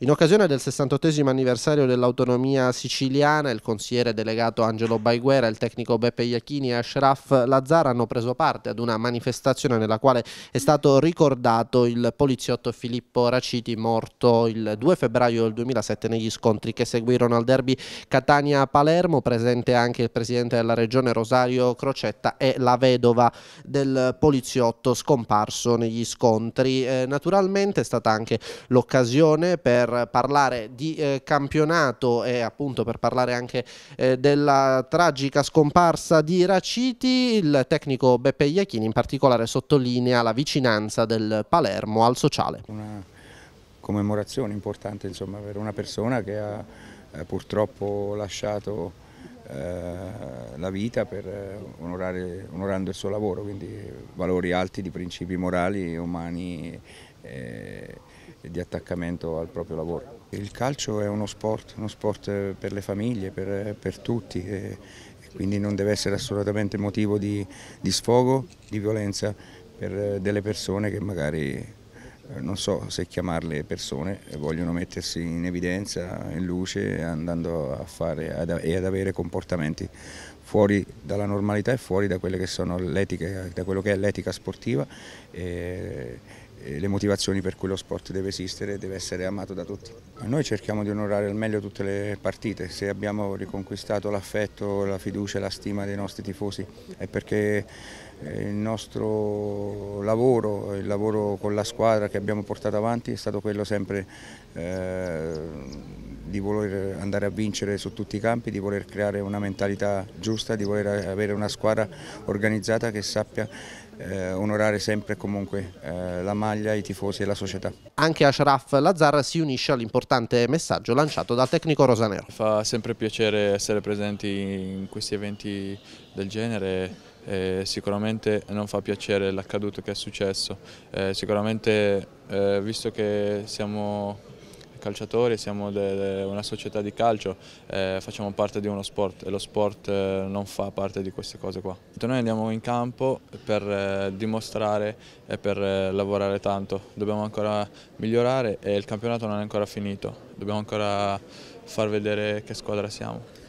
In occasione del 68 anniversario dell'autonomia siciliana, il consigliere delegato Angelo Baiguera, il tecnico Beppe Iacchini e Ashraf Lazzar hanno preso parte ad una manifestazione nella quale è stato ricordato il poliziotto Filippo Raciti morto il 2 febbraio del 2007 negli scontri che seguirono al derby Catania-Palermo, presente anche il presidente della regione Rosario Crocetta e la vedova del poliziotto scomparso negli scontri. Eh, naturalmente è stata anche l'occasione per per parlare di eh, campionato e appunto per parlare anche eh, della tragica scomparsa di Raciti, il tecnico Beppe Iachini in particolare sottolinea la vicinanza del Palermo al sociale. Una commemorazione importante insomma, per una persona che ha eh, purtroppo lasciato eh, la vita per eh, onorare, onorando il suo lavoro, quindi valori alti di principi morali, umani e eh, di attaccamento al proprio lavoro. Il calcio è uno sport, uno sport eh, per le famiglie, per, eh, per tutti, e, e quindi non deve essere assolutamente motivo di, di sfogo, di violenza per delle persone che magari non so se chiamarle persone, vogliono mettersi in evidenza, in luce, andando a fare ad, e ad avere comportamenti fuori dalla normalità e fuori da che sono da quello che è l'etica sportiva. E, le motivazioni per cui lo sport deve esistere e deve essere amato da tutti. Noi cerchiamo di onorare al meglio tutte le partite, se abbiamo riconquistato l'affetto, la fiducia e la stima dei nostri tifosi è perché eh, il nostro lavoro, il lavoro con la squadra che abbiamo portato avanti è stato quello sempre eh, di voler andare a vincere su tutti i campi, di voler creare una mentalità giusta, di voler avere una squadra organizzata che sappia eh, onorare sempre e comunque eh, la maglia, i tifosi e la società. Anche Ashraf Lazzar si unisce all'importante messaggio lanciato dal tecnico Rosanero. Fa sempre piacere essere presenti in questi eventi del genere eh, sicuramente non fa piacere l'accaduto che è successo, eh, sicuramente eh, visto che siamo calciatori, siamo una società di calcio, eh, facciamo parte di uno sport e lo sport eh, non fa parte di queste cose qua. Noi andiamo in campo per eh, dimostrare e per lavorare tanto, dobbiamo ancora migliorare e il campionato non è ancora finito, dobbiamo ancora far vedere che squadra siamo.